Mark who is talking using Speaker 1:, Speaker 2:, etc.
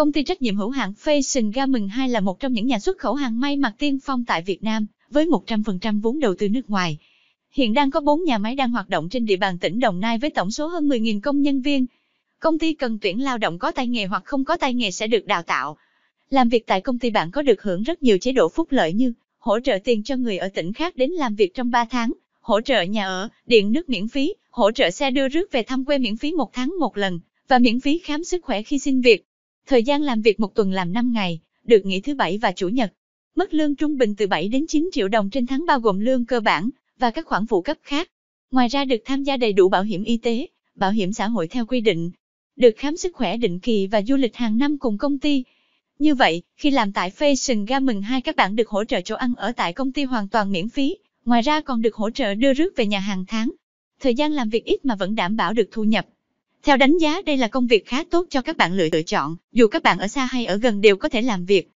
Speaker 1: Công ty trách nhiệm hữu hạn Fashion Garment 2 là một trong những nhà xuất khẩu hàng may mặc tiên phong tại Việt Nam, với 100% vốn đầu tư nước ngoài. Hiện đang có 4 nhà máy đang hoạt động trên địa bàn tỉnh Đồng Nai với tổng số hơn 10.000 công nhân viên. Công ty cần tuyển lao động có tay nghề hoặc không có tay nghề sẽ được đào tạo. Làm việc tại công ty bạn có được hưởng rất nhiều chế độ phúc lợi như hỗ trợ tiền cho người ở tỉnh khác đến làm việc trong 3 tháng, hỗ trợ nhà ở, điện nước miễn phí, hỗ trợ xe đưa rước về thăm quê miễn phí một tháng một lần và miễn phí khám sức khỏe khi xin việc. Thời gian làm việc một tuần làm 5 ngày, được nghỉ thứ bảy và chủ nhật. Mức lương trung bình từ 7 đến 9 triệu đồng trên tháng bao gồm lương cơ bản và các khoản phụ cấp khác. Ngoài ra được tham gia đầy đủ bảo hiểm y tế, bảo hiểm xã hội theo quy định, được khám sức khỏe định kỳ và du lịch hàng năm cùng công ty. Như vậy, khi làm tại Fashion Garment 2 các bạn được hỗ trợ chỗ ăn ở tại công ty hoàn toàn miễn phí, ngoài ra còn được hỗ trợ đưa rước về nhà hàng tháng. Thời gian làm việc ít mà vẫn đảm bảo được thu nhập. Theo đánh giá đây là công việc khá tốt cho các bạn lựa chọn, dù các bạn ở xa hay ở gần đều có thể làm việc.